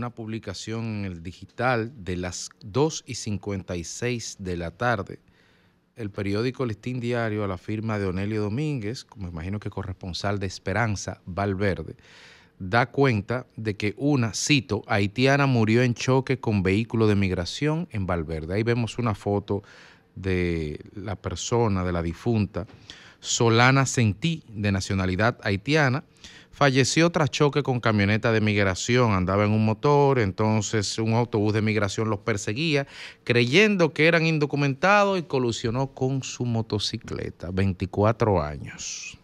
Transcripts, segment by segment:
una publicación en el digital de las 2 y 56 de la tarde. El periódico Listín Diario a la firma de Onelio Domínguez, como imagino que corresponsal de Esperanza Valverde, da cuenta de que una, cito, haitiana murió en choque con vehículo de migración en Valverde. Ahí vemos una foto de la persona, de la difunta, Solana Sentí, de nacionalidad haitiana, falleció tras choque con camioneta de migración. Andaba en un motor, entonces un autobús de migración los perseguía, creyendo que eran indocumentados y colusionó con su motocicleta. 24 años.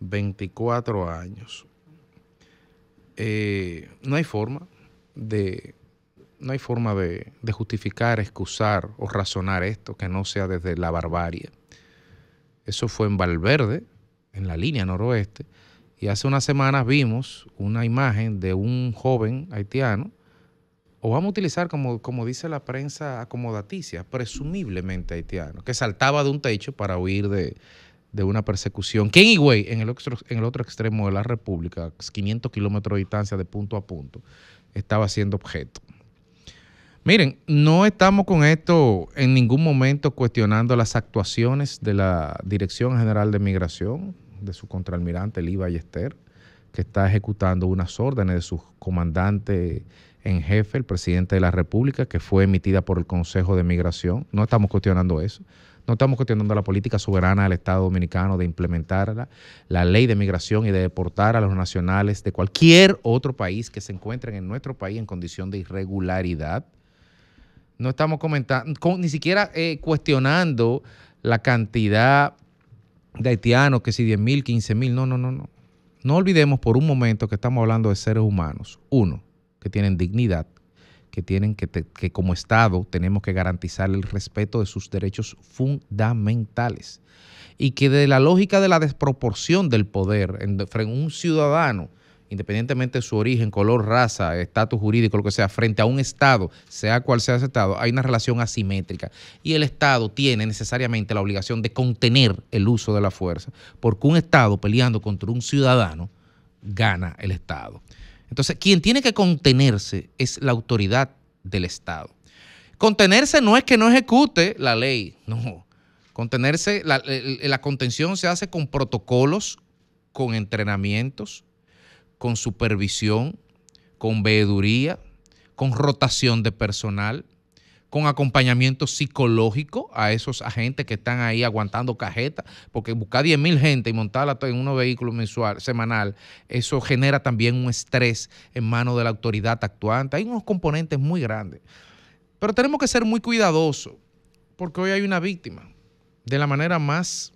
24 años. Eh, no hay forma de no hay forma de, justificar, excusar o razonar esto que no sea desde la barbarie. Eso fue en Valverde, en la línea noroeste, y hace unas semanas vimos una imagen de un joven haitiano, o vamos a utilizar como, como dice la prensa acomodaticia, presumiblemente haitiano, que saltaba de un techo para huir de, una persecución. Que en el, otro, en el otro extremo de la República, 500 kilómetros de distancia de punto a punto, estaba siendo objeto. Miren, no estamos con esto en ningún momento cuestionando las actuaciones de la Dirección General de Migración de su contraalmirante Lee Ballester, que está ejecutando unas órdenes de su comandante en jefe, el presidente de la República, que fue emitida por el Consejo de Migración. No estamos cuestionando eso. No estamos cuestionando la política soberana del Estado dominicano de implementar la, ley de migración y de deportar a los nacionales de cualquier otro país que se encuentren en nuestro país en condición de irregularidad. No estamos comentando, ni siquiera eh, cuestionando la cantidad de haitianos, que si 10 mil, 15 mil, no, no, no, no. No olvidemos por un momento que estamos hablando de seres humanos. Uno, que tienen dignidad, que tienen que, que como Estado tenemos que garantizar el respeto de sus derechos fundamentales. Y que de la lógica de la desproporción del poder en un ciudadano, independientemente de su origen, color, raza, estatus jurídico, lo que sea, frente a un Estado, sea cual sea ese Estado, hay una relación asimétrica. Y el Estado tiene necesariamente la obligación de contener el uso de la fuerza, porque un Estado peleando contra un ciudadano gana el Estado. Entonces, quien tiene que contenerse es la autoridad del Estado. Contenerse no es que no ejecute la ley, no. Contenerse, la, la contención se hace con protocolos, con entrenamientos, con supervisión, con veeduría, con rotación de personal, con acompañamiento psicológico a esos agentes que están ahí aguantando cajetas, porque buscar 10 mil gente y montarla en uno vehículo mensual, semanal, eso genera también un estrés en manos de la autoridad actuante. Hay unos componentes muy grandes. Pero tenemos que ser muy cuidadosos, porque hoy hay una víctima de la manera más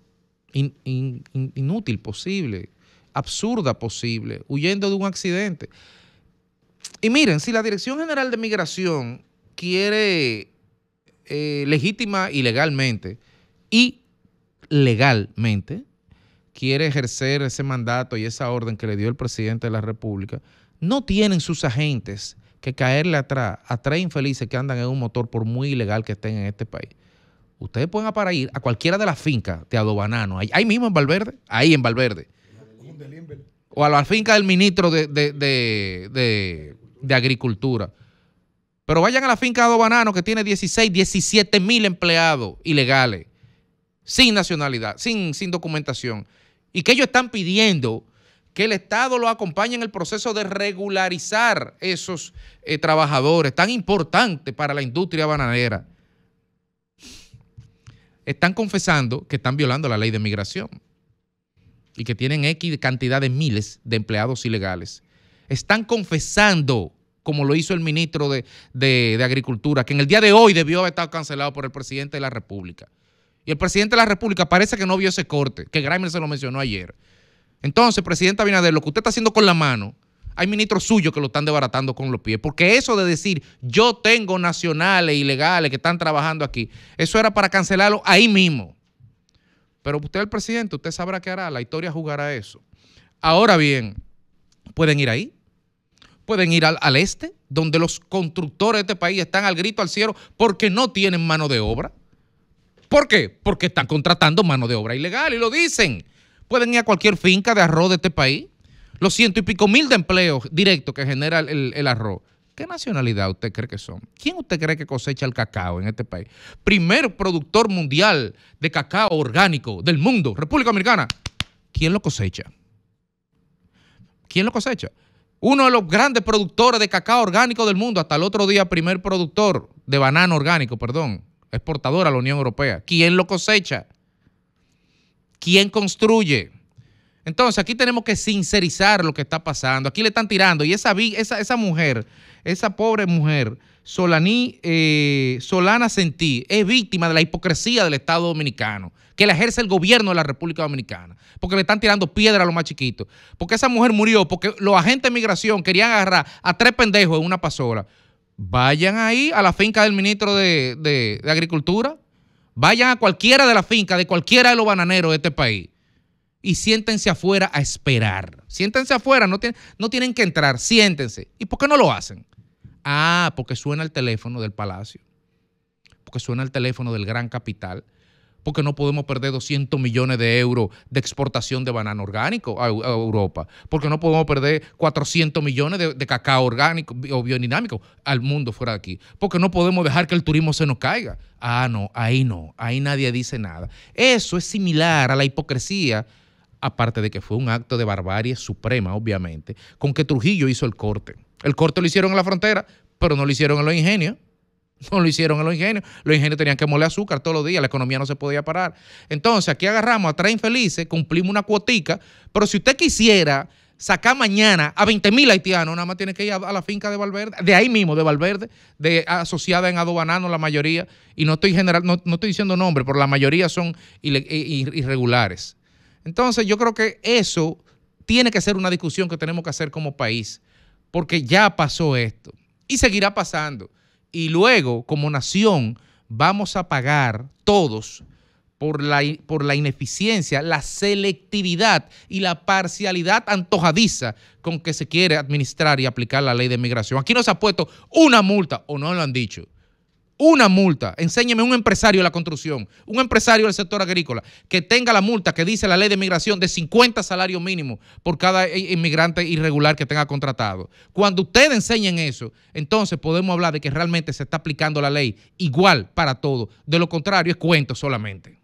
inútil posible absurda posible, huyendo de un accidente. Y miren, si la Dirección General de Migración quiere eh, legítima y legalmente, y legalmente, quiere ejercer ese mandato y esa orden que le dio el presidente de la República, no tienen sus agentes que caerle atrás a tres infelices que andan en un motor por muy ilegal que estén en este país. Ustedes pueden ir a cualquiera de las fincas de Adobanano, ahí mismo en Valverde, ahí en Valverde o a la finca del ministro de, Agricultura. Pero vayan a la finca de Banano que tiene 16, 17 mil empleados ilegales, sin nacionalidad, sin, sin documentación. Y que ellos están pidiendo que el Estado los acompañe en el proceso de regularizar esos eh, trabajadores tan importantes para la industria bananera. Están confesando que están violando la ley de migración y que tienen X cantidad de miles de empleados ilegales, están confesando, como lo hizo el ministro de, Agricultura, que en el día de hoy debió haber estado cancelado por el presidente de la República. Y el presidente de la República parece que no vio ese corte, que Grimer se lo mencionó ayer. Entonces, presidente Abinader, lo que usted está haciendo con la mano, hay ministros suyos que lo están desbaratando con los pies. Porque eso de decir, yo tengo nacionales e ilegales que están trabajando aquí, eso era para cancelarlo ahí mismo. Pero usted el presidente, usted sabrá qué hará, la historia jugará eso. Ahora bien, pueden ir ahí, pueden ir al, este, donde los constructores de este país están al grito al cielo porque no tienen mano de obra. ¿Por qué? Porque están contratando mano de obra ilegal y lo dicen. Pueden ir a cualquier finca de arroz de este país. Los ciento y pico mil de empleos directos que genera el, el arroz ¿Qué nacionalidad usted cree que son? ¿Quién usted cree que cosecha el cacao en este país? Primer productor mundial de cacao orgánico del mundo, República Americana. ¿Quién lo cosecha? ¿Quién lo cosecha? Uno de los grandes productores de cacao orgánico del mundo, hasta el otro día primer productor de banano orgánico, perdón, exportador a la Unión Europea. ¿Quién lo cosecha? ¿Quién construye? Entonces, aquí tenemos que sincerizar lo que está pasando. Aquí le están tirando. Y esa, esa mujer, esa pobre mujer, Solaní, eh, Solana Sentí, es víctima de la hipocresía del Estado Dominicano, que la ejerce el gobierno de la República Dominicana, porque le están tirando piedra a los más chiquitos. Porque esa mujer murió porque los agentes de migración querían agarrar a tres pendejos en una pasola. Vayan ahí a la finca del ministro de, de Agricultura. Vayan a cualquiera de las fincas, de cualquiera de los bananeros de este país y siéntense afuera a esperar. Siéntense afuera, no, tienen, que entrar, siéntense. ¿Y por qué no lo hacen? Ah, porque suena el teléfono del palacio, porque suena el teléfono del gran capital, porque no podemos perder 200 millones de euros de exportación de banano orgánico a, Europa, porque no podemos perder 400 millones de, de cacao orgánico o biodinámico al mundo fuera de aquí, porque no podemos dejar que el turismo se nos caiga. Ah, no, ahí no, ahí nadie dice nada. Eso es similar a la hipocresía aparte de que fue un acto de barbarie suprema, obviamente, con que Trujillo hizo el corte. El corte lo hicieron en la frontera, pero no lo hicieron en los ingenios. No lo hicieron en los ingenios. Los ingenios tenían que moler azúcar todos los días, la economía no se podía parar. Entonces, aquí agarramos a tres infelices, cumplimos una cuotica, pero si usted quisiera sacar mañana a 20.000 haitianos, nada más tiene que ir a, la finca de Valverde, de ahí mismo, de Valverde, de, asociada en adobanano la mayoría, y no estoy, general, no, estoy diciendo nombre, pero la mayoría son irregulares. Entonces yo creo que eso tiene que ser una discusión que tenemos que hacer como país, porque ya pasó esto y seguirá pasando. Y luego, como nación, vamos a pagar todos por la, por la ineficiencia, la selectividad y la parcialidad antojadiza con que se quiere administrar y aplicar la ley de migración. Aquí nos se ha puesto una multa, o no lo han dicho una multa. Enséñeme un empresario de la construcción, un empresario del sector agrícola, que tenga la multa que dice la ley de migración de 50 salarios mínimos por cada inmigrante irregular que tenga contratado. Cuando ustedes enseñen eso, entonces podemos hablar de que realmente se está aplicando la ley igual para todos. De lo contrario, es cuento solamente.